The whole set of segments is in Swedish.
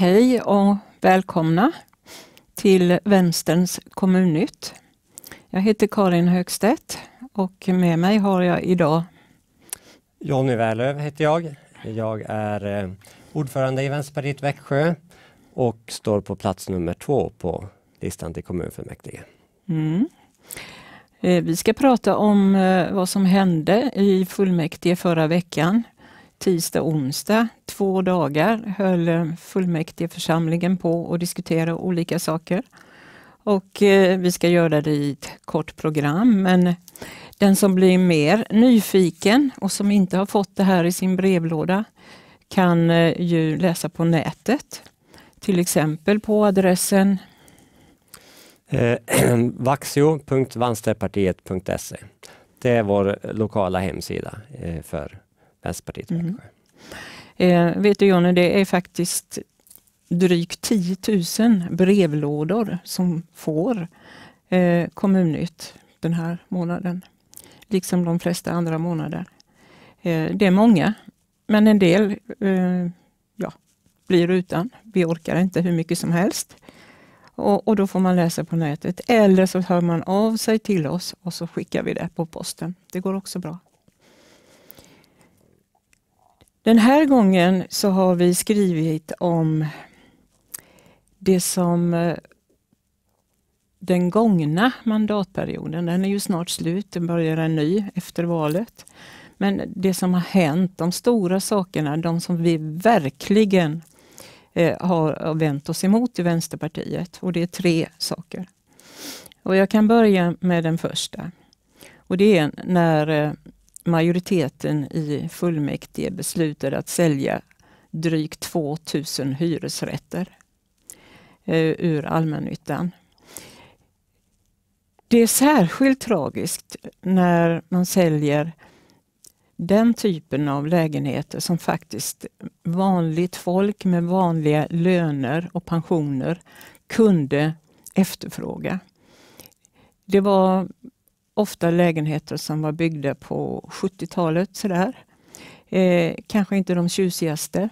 Hej och välkomna till Vänsterns kommunnytt. Jag heter Karin Högstedt och med mig har jag idag Jonny Wärlöv heter jag. Jag är eh, ordförande i Vänsterpartiet Växjö och står på plats nummer två på listan till kommunfullmäktige. Mm. Eh, vi ska prata om eh, vad som hände i fullmäktige förra veckan tisdag och onsdag, två dagar, höll eh, fullmäktigeförsamlingen på och diskutera olika saker. Och eh, vi ska göra det i ett kort program, men den som blir mer nyfiken och som inte har fått det här i sin brevlåda kan eh, ju läsa på nätet, till exempel på adressen eh, vaxio.vänsterpartiet.se. Det är vår lokala hemsida eh, för Vänsterpartiet mm. Eh, vet du Jonny, det är faktiskt drygt 10 000 brevlådor som får eh, Kommunnytt den här månaden. Liksom de flesta andra månader. Eh, det är många, men en del eh, ja, blir utan. Vi orkar inte hur mycket som helst. Och, och, då får man läsa på nätet eller så hör man av sig till oss och så skickar vi det på posten. Det går också bra. Den här gången så har vi skrivit om det som eh, den gångna mandatperioden, den är ju snart slut, den börjar en ny efter valet. Men det som har hänt, de stora sakerna, de som vi verkligen eh, har vänt oss emot i Vänsterpartiet och det är tre saker. Och jag kan börja med den första. Och det är när eh, majoriteten i fullmäktige beslutade att sälja drygt 2000 hyresrätter eh, ur allmännyttan. Det är särskilt tragiskt när man säljer den typen av lägenheter som faktiskt vanligt folk med vanliga löner och pensioner kunde efterfråga. Det var ofta lägenheter som var byggda på 70-talet. Eh, kanske inte de tjusigaste,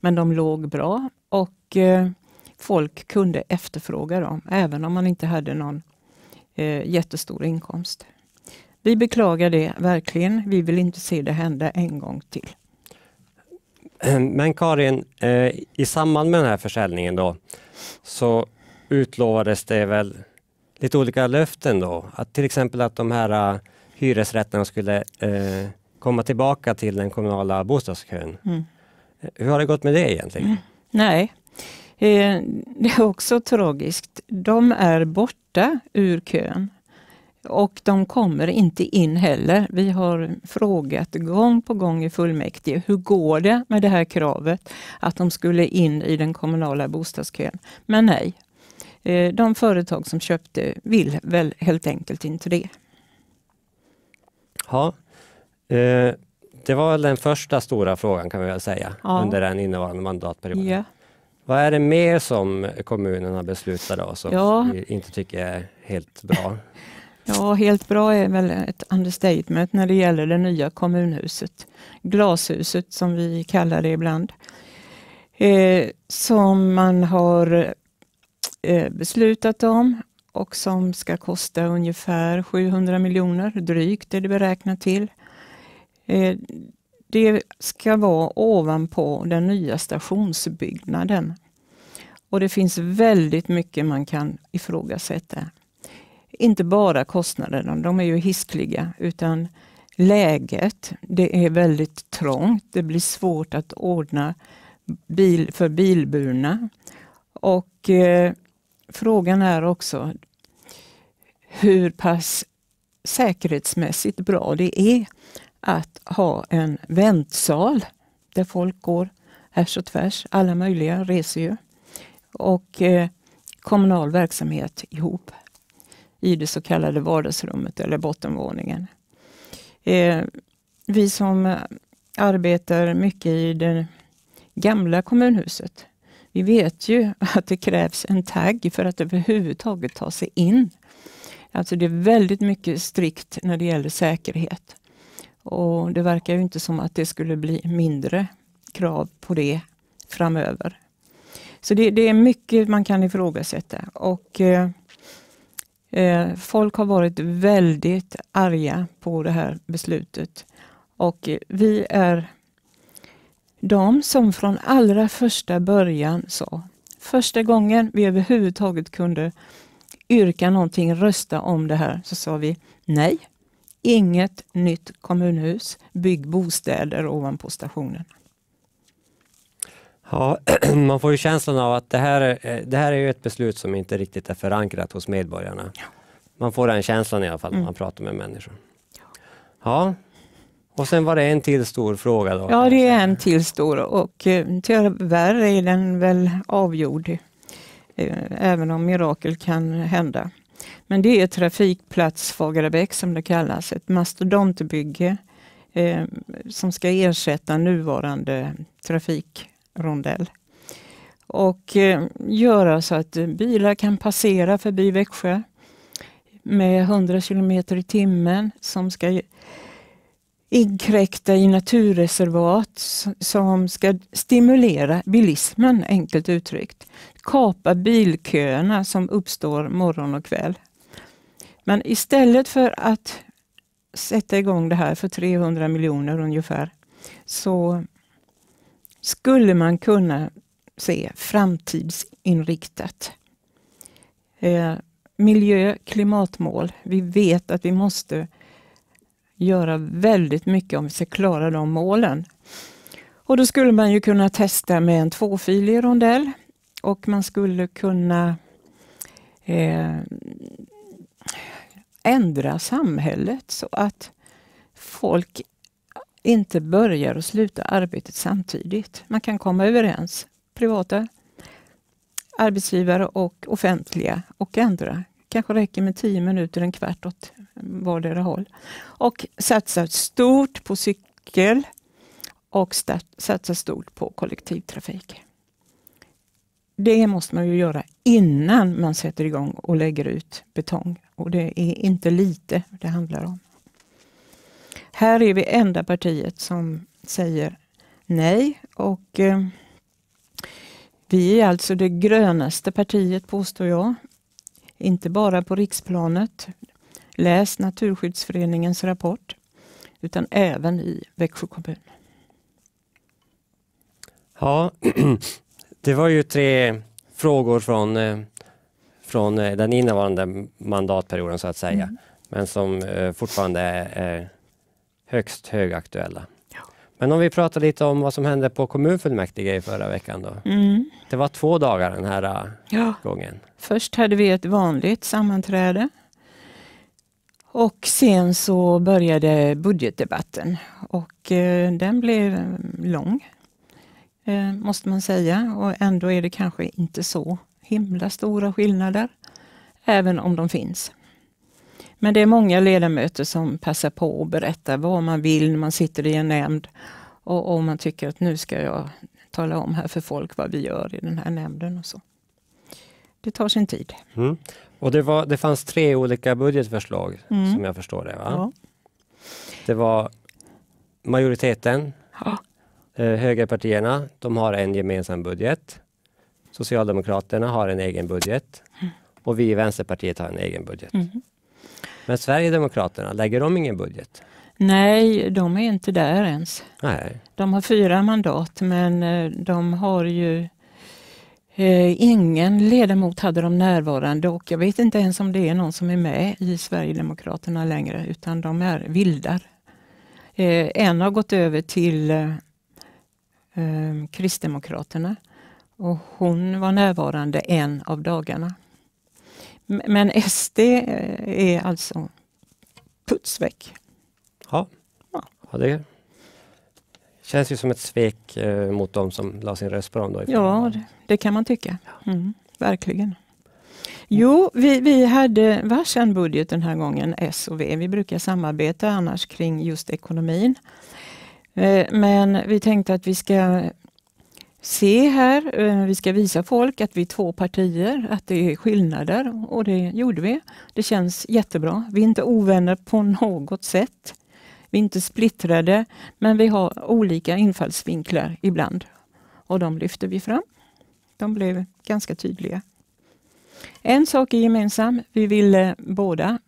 men de låg bra och eh, folk kunde efterfråga dem, även om man inte hade någon eh, jättestor inkomst. Vi beklagar det verkligen. Vi vill inte se det hända en gång till. Ehm, men Karin, eh, i samband med den här försäljningen då, så utlovades det väl lite olika löften då. Att till exempel att de här äh, hyresrätterna skulle eh, komma tillbaka till den kommunala bostadskön. Mm. Hur har det gått med det egentligen? Mm. Nej, eh, det är också tragiskt. De är borta ur kön och de kommer inte in heller. Vi har frågat gång på gång i fullmäktige, hur går det med det här kravet att de skulle in i den kommunala bostadskön? Men nej, Eh, de företag som köpte vill väl helt enkelt inte det. Ja, eh, det var den första stora frågan kan vi väl säga ja. under den innevarande mandatperioden. Ja. Vad är det mer som kommunerna beslutade och som ja. vi inte tycker är helt bra? Ja, helt bra är väl ett understatement när det gäller det nya kommunhuset. Glashuset som vi kallar det ibland. Eh, som man har Eh, beslutat om och som ska kosta ungefär 700 miljoner, drygt är det beräknat till. Eh, det ska vara ovanpå den nya stationsbyggnaden. Och det finns väldigt mycket man kan ifrågasätta. Inte bara kostnaderna, de är ju hiskliga, utan läget. Det är väldigt trångt, det blir svårt att ordna bil för bilburna. Och eh, frågan är också hur pass säkerhetsmässigt bra det är att ha en väntsal där folk går härs och tvärs, alla möjliga reser ju. Och eh, kommunal verksamhet ihop i det så kallade vardagsrummet eller bottenvåningen. Eh, vi som eh, arbetar mycket i det gamla kommunhuset vi vet ju att det krävs en tagg för att överhuvudtaget ta sig in. Alltså det är väldigt mycket strikt när det gäller säkerhet. Och Det verkar ju inte som att det skulle bli mindre krav på det framöver. Så det, det är mycket man kan ifrågasätta. Och, eh, eh folk har varit väldigt arga på det här beslutet. Och eh, vi är de som från allra första början sa, första gången vi överhuvudtaget kunde yrka någonting, rösta om det här, så sa vi nej. Inget nytt kommunhus, bygg bostäder ovanpå stationen. Ja, man får ju känslan av att det här, eh, det här är ju ett beslut som inte riktigt är förankrat hos medborgarna. Man får den känslan i alla fall när mm. man pratar med människor. Ja, och sen var det en till stor fråga? Då, ja, det är en till stor och eh, tyvärr är den väl avgjord, eh, även om mirakel kan hända. Men det är trafikplats Fagerabäck som det kallas, ett mastodontbygge eh, som ska ersätta nuvarande trafikrondell och eh, göra så att bilar kan passera förbi Växjö med 100 kilometer i timmen som ska inkräkta i naturreservat som ska stimulera bilismen, enkelt uttryckt. Kapa bilköerna som uppstår morgon och kväll. Men istället för att sätta igång det här för 300 miljoner ungefär, så skulle man kunna se framtidsinriktat. Eh, miljö, klimatmål. Vi vet att vi måste göra väldigt mycket om vi ska klara de målen. Och då skulle man ju kunna testa med en tvåfilig rondell och man skulle kunna eh, ändra samhället så att folk inte börjar och slutar arbetet samtidigt. Man kan komma överens, privata arbetsgivare och offentliga, och ändra. kanske räcker med tio minuter, en kvart åt vardera håll. Och satsar stort på cykel och satsar stort på kollektivtrafik. Det måste man ju göra innan man sätter igång och lägger ut betong. Och det är inte lite det handlar om. Här är vi enda partiet som säger nej och eh, vi är alltså det grönaste partiet påstår jag. Inte bara på riksplanet. Läs Naturskyddsföreningens rapport, utan även i Växjö kommun. Ja, det var ju tre frågor från, eh, från eh, den innevarande mandatperioden så att säga, mm. men som eh, fortfarande är högst högaktuella. Men om vi pratar lite om vad som hände på kommunfullmäktige i förra veckan. Då. Mm. Det var två dagar den här ja. gången. Först hade vi ett vanligt sammanträde och sen så började budgetdebatten och eh, den blev lång, eh, måste man säga. Och ändå är det kanske inte så himla stora skillnader, även om de finns. Men det är många ledamöter som passar på att berätta vad man vill när man sitter i en nämnd och om man tycker att nu ska jag tala om här för folk vad vi gör i den här nämnden och så. Det tar sin tid. Mm. Och det, var, det fanns tre olika budgetförslag mm. som jag förstår det. Va? Ja. Det var majoriteten, ja. eh, högerpartierna, de har en gemensam budget. Socialdemokraterna har en egen budget mm. och vi i Vänsterpartiet har en egen budget. Mm. Men Sverigedemokraterna, lägger de ingen budget? Nej, de är inte där ens. Nej. De har fyra mandat men eh, de har ju Eh, ingen ledamot hade de närvarande och jag vet inte ens om det är någon som är med i Sverigedemokraterna längre utan de är vildar. Eh, en har gått över till eh, Kristdemokraterna och hon var närvarande en av dagarna. Men SD är alltså putsväck. Ja, ja det Känns ju som ett svek eh, mot de som la sin röst på dem. Då ja, det, det kan man tycka. Mm, verkligen. Jo, vi, vi hade varsin budget den här gången, S och V. Vi brukar samarbeta annars kring just ekonomin. Eh, men vi tänkte att vi ska se här, eh, vi ska visa folk att vi är två partier, att det är skillnader och det gjorde vi. Det känns jättebra. Vi är inte ovänner på något sätt. Vi är inte splittrade, men vi har olika infallsvinklar ibland. Och de lyfter vi fram. De blev ganska tydliga. En sak är gemensam. Vi ville eh, båda,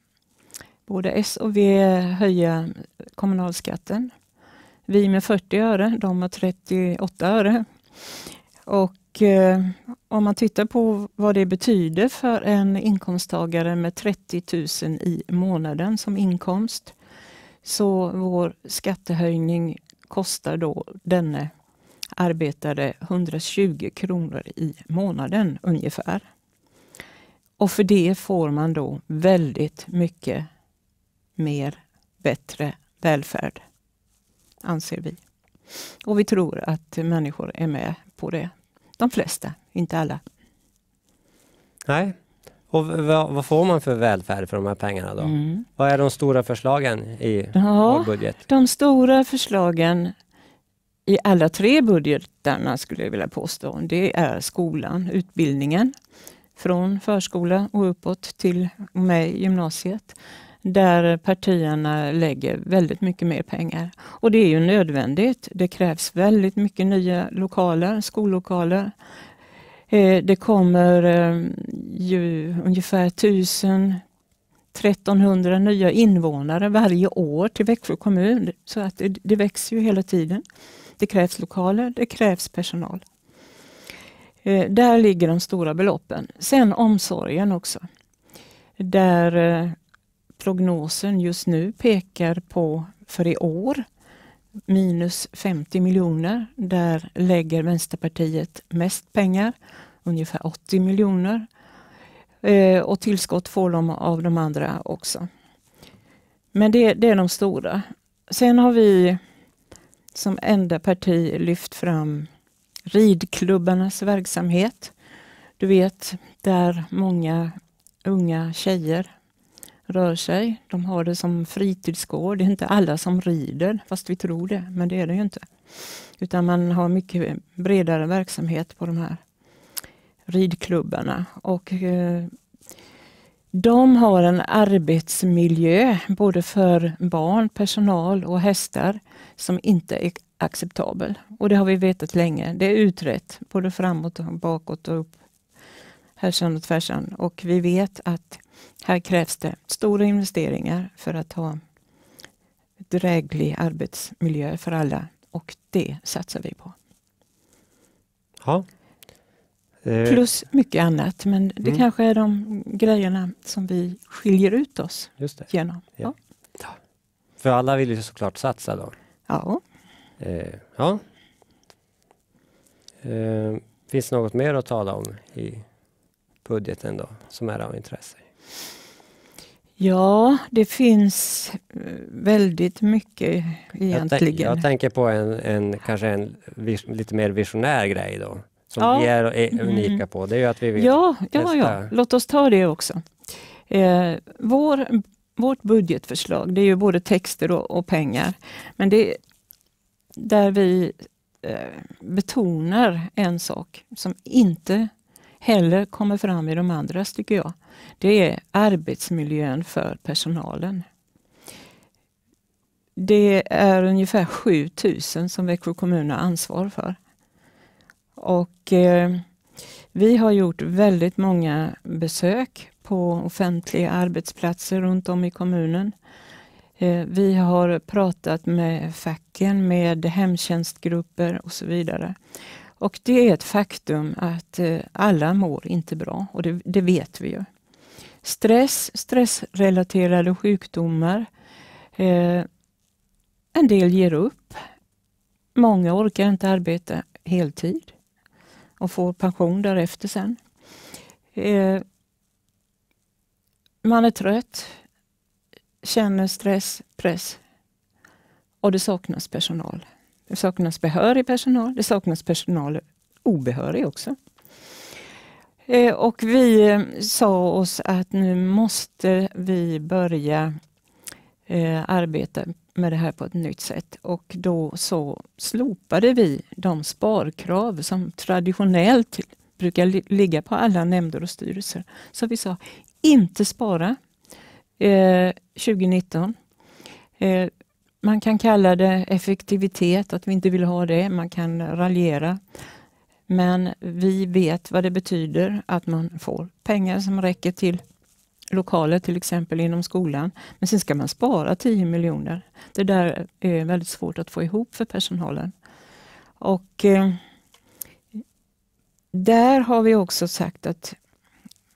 både S och V, höja kommunalskatten. Vi med 40 öre, de med 38 öre. Och eh, om man tittar på vad det betyder för en inkomsttagare med 30 000 i månaden som inkomst så vår skattehöjning kostar då denne arbetare 120 kronor i månaden ungefär. Och för det får man då väldigt mycket mer bättre välfärd, anser vi. Och vi tror att människor är med på det. De flesta, inte alla. Nej, och vad, får man för välfärd för de här pengarna då? Mm. Vad är de stora förslagen i ja, vår budget? De stora förslagen i alla tre budgetarna skulle jag vilja påstå, det är skolan, utbildningen från förskola och uppåt till och med gymnasiet där partierna lägger väldigt mycket mer pengar. Och det är ju nödvändigt. Det krävs väldigt mycket nya lokaler, skollokaler, Eh, det kommer eh, ju ungefär 1000 1300 nya invånare varje år till Växjö kommun. Så att det, det, växer ju hela tiden. Det krävs lokaler, det krävs personal. Eh, där ligger de stora beloppen. Sen omsorgen också. Där eh, prognosen just nu pekar på för i år minus 50 miljoner. Där lägger Vänsterpartiet mest pengar ungefär 80 miljoner. Eh, och tillskott får de av de andra också. Men det, det är de stora. Sen har vi som enda parti lyft fram ridklubbarnas verksamhet. Du vet, där många unga tjejer rör sig. De har det som fritidsgård. Det är inte alla som rider, fast vi tror det, men det är det ju inte. Utan man har mycket bredare verksamhet på de här ridklubbarna. Och, eh, de har en arbetsmiljö både för barn, personal och hästar som inte är acceptabel. Och det har vi vetat länge. Det är utrett både framåt och bakåt och upp, härsan och tvärsan. Och vi vet att här krävs det stora investeringar för att ha dräglig arbetsmiljö för alla och det satsar vi på. Ja. Eh, Plus mycket annat, men det mm. kanske är de grejerna som vi skiljer ut oss Just det. genom. Ja. ja. För alla vill ju såklart satsa då. Ja. Eh, ja. Eh, finns det något mer att tala om i budgeten då, som är av intresse? Ja, det finns eh, väldigt mycket egentligen. Jag, jag tänker på en, en kanske en lite mer visionär grej då som ja. vi är, är mm. unika mm. på, det är ju att vi vill ja, ja, testa. Ja, låt oss ta det också. Eh, vår, vårt budgetförslag, det är ju både texter och, och pengar, men det där vi eh, betonar en sak som inte heller kommer fram i de andra, tycker jag. Det är arbetsmiljön för personalen. Det är ungefär 7000 som Växjö kommun har ansvar för. Och eh, vi har gjort väldigt många besök på offentliga arbetsplatser runt om i kommunen. Eh, vi har pratat med facken, med hemtjänstgrupper och så vidare. Och det är ett faktum att eh, alla mår inte bra och det, det vet vi ju. Stress, stressrelaterade sjukdomar. Eh, en del ger upp. Många orkar inte arbeta heltid och får pension därefter sen. Eh, man är trött, känner stress, press och det saknas personal. Det saknas behörig personal, det saknas personal obehörig också. Eh, och vi eh, sa oss att nu måste vi börja eh, arbeta med det här på ett nytt sätt och då så slopade vi de sparkrav som traditionellt brukar ligga på alla nämnder och styrelser. Så vi sa, inte spara eh, 2019. Eh, man kan kalla det effektivitet, att vi inte vill ha det, man kan raljera. Men vi vet vad det betyder att man får pengar som räcker till lokaler till exempel inom skolan. Men sen ska man spara 10 miljoner. Det där är väldigt svårt att få ihop för personalen. Och eh, där har vi också sagt att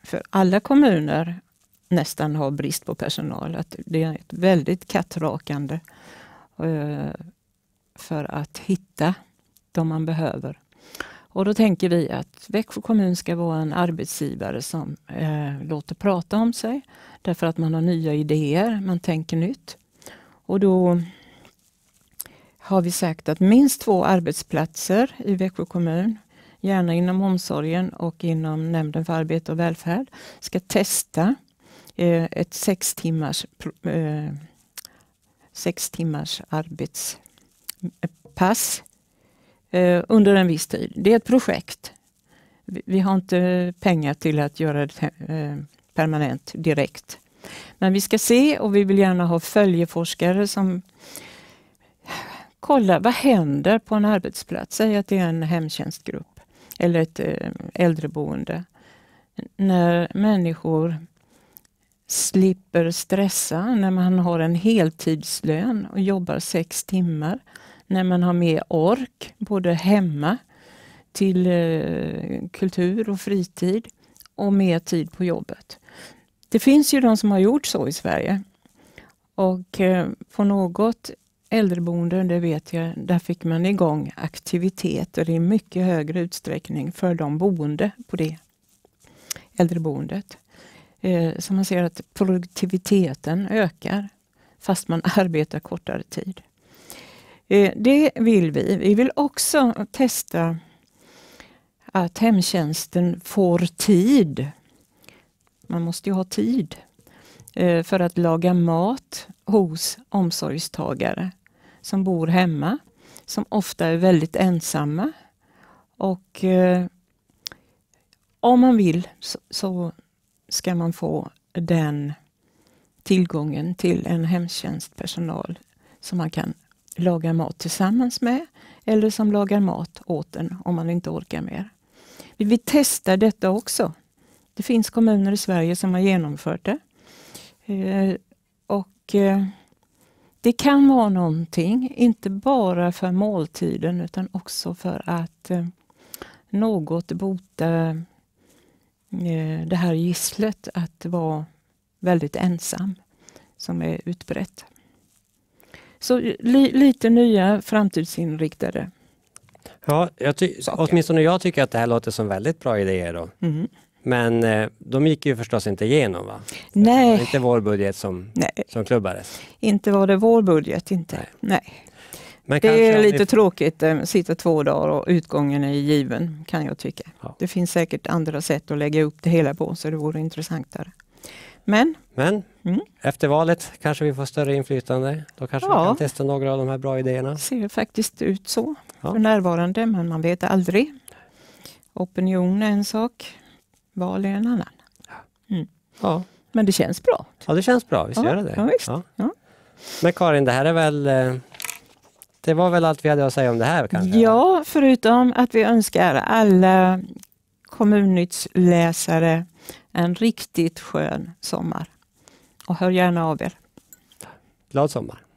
för alla kommuner nästan har brist på personal, att det är ett väldigt kattrakande eh, för att hitta de man behöver. Och då tänker vi att Växjö kommun ska vara en arbetsgivare som eh, låter prata om sig därför att man har nya idéer, man tänker nytt. Och då har vi sagt att minst två arbetsplatser i Växjö kommun, gärna inom omsorgen och inom Nämnden för arbete och välfärd, ska testa eh, ett sex timmars, eh, sex timmars arbetspass Eh, under en viss tid. Det är ett projekt. Vi har inte pengar till att göra det eh, permanent direkt. Men vi ska se och vi vill gärna ha följeforskare som kollar vad händer på en arbetsplats. Säg att det är en hemtjänstgrupp eller ett eh, äldreboende. När människor slipper stressa, när man har en heltidslön och jobbar sex timmar när man har mer ork, både hemma till eh, kultur och fritid och mer tid på jobbet. Det finns ju de som har gjort så i Sverige. Och eh, på något äldreboende, det vet jag, där fick man igång aktiviteter i mycket högre utsträckning för de boende på det äldreboendet. Eh, så man ser att produktiviteten ökar fast man arbetar kortare tid. Eh, det vill vi. Vi vill också testa att hemtjänsten får tid. Man måste ju ha tid eh, för att laga mat hos omsorgstagare som bor hemma, som ofta är väldigt ensamma. Och eh, om man vill så ska man få den tillgången till en hemtjänstpersonal som man kan lagar mat tillsammans med eller som lagar mat åt en om man inte orkar mer. Vi vill testa detta också. Det finns kommuner i Sverige som har genomfört det. Eh, och eh, Det kan vara någonting, inte bara för måltiden utan också för att eh, något bota eh, det här gisslet att vara väldigt ensam som är utbrett. Så li, lite nya framtidsinriktade Ja, jag ty, saker. åtminstone jag tycker att det här låter som väldigt bra idéer. Då. Mm. Men eh, de gick ju förstås inte igenom va? Nej. Det var inte vår budget som, Nej. som klubbades. Inte var det vår budget, inte. Nej. Nej. Men det är lite vi... tråkigt eh, att sitta två dagar och utgången är given kan jag tycka. Ja. Det finns säkert andra sätt att lägga upp det hela på så det vore intressantare. Men, Men mm. efter valet kanske vi får större inflytande. Då kanske ja. vi kan testa några av de här bra idéerna. Det ser faktiskt ut så ja. för närvarande, men man vet aldrig. Opinion är en sak, val är en annan. Mm. Ja. Men det känns bra. Ja, det känns bra. Vi ja. göra det. Ja, ja. Men Karin, det här är väl eh, det var väl allt vi hade att säga om det här? Kanske? Ja, förutom att vi önskar alla kommunnyttsläsare en riktigt skön sommar. Och hör gärna av er. Glad sommar!